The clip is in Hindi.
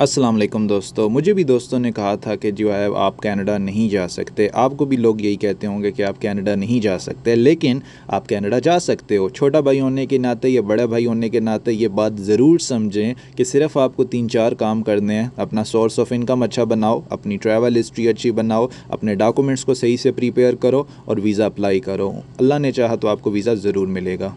अस्सलाम वालेकुम दोस्तों मुझे भी दोस्तों ने कहा था कि जो है आप कनाडा नहीं जा सकते आपको भी लोग यही कहते होंगे कि आप कनाडा नहीं जा सकते लेकिन आप कनाडा जा सकते हो छोटा भाई होने के नाते या बड़ा भाई होने के नाते ये बात ज़रूर समझें कि सिर्फ आपको तीन चार काम करने हैं अपना सोर्स ऑफ इनकम अच्छा बनाओ अपनी ट्रैवल हिस्ट्री अच्छी बनाओ अपने डॉक्यूमेंट्स को सही से प्रिपेयर करो और वीज़ा अप्लाई करो अल्लाह ने चाहा तो आपको वीज़ा ज़रूर मिलेगा